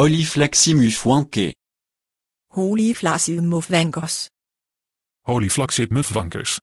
Olifleximuffwanke. Oliflaciumufwankers. wankers.